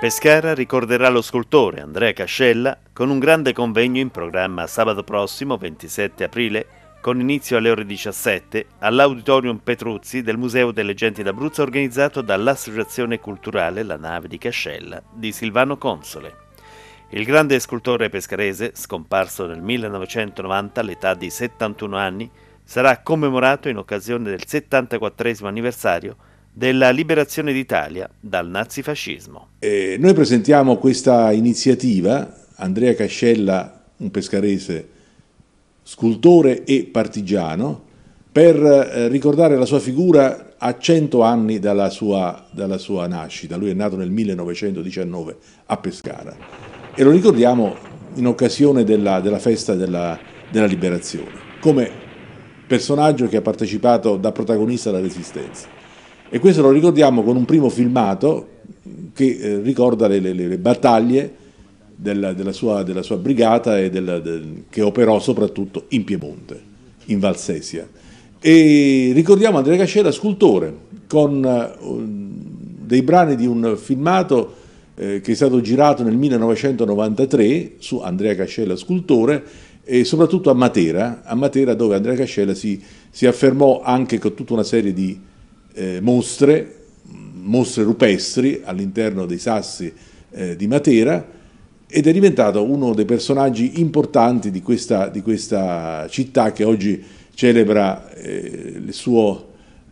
Pescara ricorderà lo scultore Andrea Cascella con un grande convegno in programma sabato prossimo 27 aprile con inizio alle ore 17 all'Auditorium Petruzzi del Museo delle Genti d'Abruzzo organizzato dall'Associazione Culturale La Nave di Cascella di Silvano Console. Il grande scultore pescarese, scomparso nel 1990 all'età di 71 anni, sarà commemorato in occasione del 74 anniversario della liberazione d'Italia dal nazifascismo. Eh, noi presentiamo questa iniziativa, Andrea Cascella, un pescarese, scultore e partigiano, per eh, ricordare la sua figura a 100 anni dalla sua, dalla sua nascita. Lui è nato nel 1919 a Pescara e lo ricordiamo in occasione della, della festa della, della liberazione, come personaggio che ha partecipato da protagonista alla resistenza. E questo lo ricordiamo con un primo filmato che eh, ricorda le, le, le battaglie della, della, sua, della, sua, brigata e del, del, che operò soprattutto in Piemonte, in Valsesia. E ricordiamo Andrea Cascella, scultore, con uh, dei brani di un filmato eh, che è stato girato nel 1993 su Andrea Cascella, scultore, e soprattutto a Matera, a Matera dove Andrea Cascella si, si affermò anche con tutta una serie di eh, mostre, mostre rupestri all'interno dei sassi eh, di Matera ed è diventato uno dei personaggi importanti di questa, di questa città che oggi celebra eh, il, suo,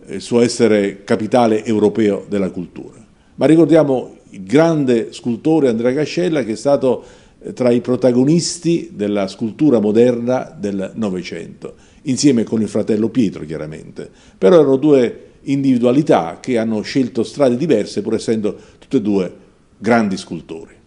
il suo essere capitale europeo della cultura. Ma ricordiamo il grande scultore Andrea Cascella che è stato eh, tra i protagonisti della scultura moderna del Novecento, insieme con il fratello Pietro chiaramente. Però erano due individualità che hanno scelto strade diverse pur essendo tutte e due grandi scultori.